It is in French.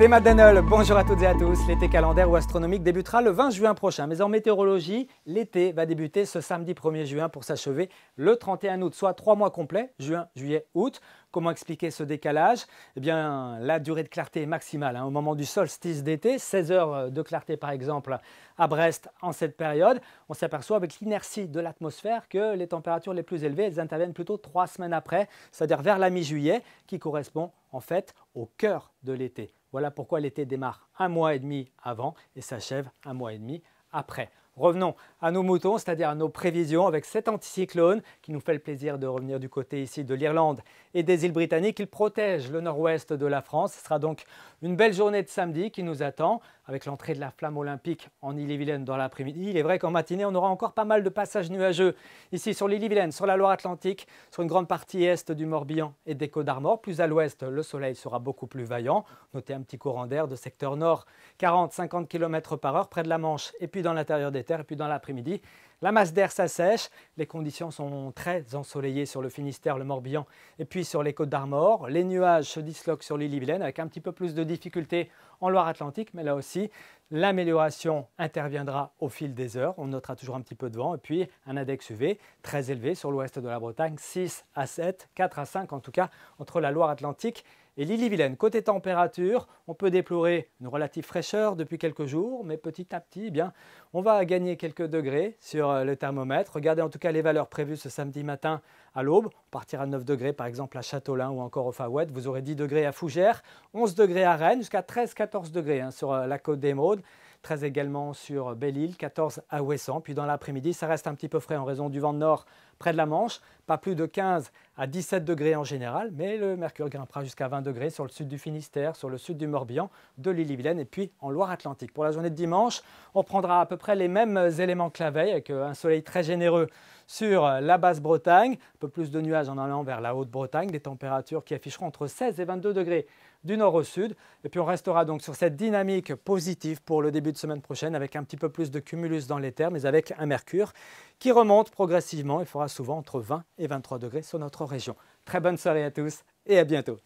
Des Madanol, bonjour à toutes et à tous. L'été calendaire ou astronomique débutera le 20 juin prochain. Mais en météorologie, l'été va débuter ce samedi 1er juin pour s'achever le 31 août, soit trois mois complets, juin, juillet, août. Comment expliquer ce décalage Eh bien, la durée de clarté est maximale. Hein. au moment du solstice d'été, 16 heures euh, de clarté par exemple à Brest en cette période, on s'aperçoit avec l'inertie de l'atmosphère que les températures les plus élevées, interviennent plutôt trois semaines après, c'est-à-dire vers la mi-juillet, qui correspond en fait au cœur de l'été. Voilà pourquoi l'été démarre un mois et demi avant et s'achève un mois et demi après. Revenons à nos moutons, c'est-à-dire à nos prévisions avec cet anticyclone qui nous fait le plaisir de revenir du côté ici de l'Irlande et des îles britanniques. Il protège le nord-ouest de la France. Ce sera donc une belle journée de samedi qui nous attend avec l'entrée de la flamme olympique en Ille-et-Vilaine dans l'après-midi. Il est vrai qu'en matinée, on aura encore pas mal de passages nuageux ici sur l'Ille-et-Vilaine, sur la Loire-Atlantique, sur une grande partie est du Morbihan et des Côtes-d'Armor. Plus à l'ouest, le soleil sera beaucoup plus vaillant. Notez un petit courant d'air de secteur nord, 40-50 km par heure près de la Manche et puis dans l'intérieur des et puis dans l'après-midi, la masse d'air s'assèche, les conditions sont très ensoleillées sur le Finistère, le Morbihan et puis sur les Côtes d'Armor. Les nuages se disloquent sur l'île Vilaine avec un petit peu plus de difficultés en Loire-Atlantique, mais là aussi, l'amélioration interviendra au fil des heures. On notera toujours un petit peu de vent et puis un index UV très élevé sur l'ouest de la Bretagne, 6 à 7, 4 à 5 en tout cas entre la Loire-Atlantique et lîle et Côté température, on peut déplorer une relative fraîcheur depuis quelques jours, mais petit à petit, eh bien, on va gagner quelques degrés sur euh, le thermomètre. Regardez en tout cas les valeurs prévues ce samedi matin à l'aube. On partira à 9 degrés par exemple à Châteaulin ou encore au Fawet. Vous aurez 10 degrés à Fougères, 11 degrés à Rennes, jusqu'à 13-14 degrés hein, sur euh, la côte Maudes. Très également sur Belle-Île, 14 à Ouessant. Puis dans l'après-midi, ça reste un petit peu frais en raison du vent de nord près de la Manche, pas plus de 15 à 17 degrés en général, mais le mercure grimpera jusqu'à 20 degrés sur le sud du Finistère, sur le sud du Morbihan, de lîle et et puis en Loire-Atlantique. Pour la journée de dimanche, on prendra à peu près les mêmes éléments que la veille, avec euh, un soleil très généreux sur euh, la Basse-Bretagne, un peu plus de nuages en allant vers la Haute-Bretagne, des températures qui afficheront entre 16 et 22 degrés du nord au sud. Et puis on restera donc sur cette dynamique positive pour le début de semaine prochaine avec un petit peu plus de cumulus dans les terres, mais avec un mercure qui remonte progressivement et fera souvent entre 20 et 23 degrés sur notre région. Très bonne soirée à tous et à bientôt.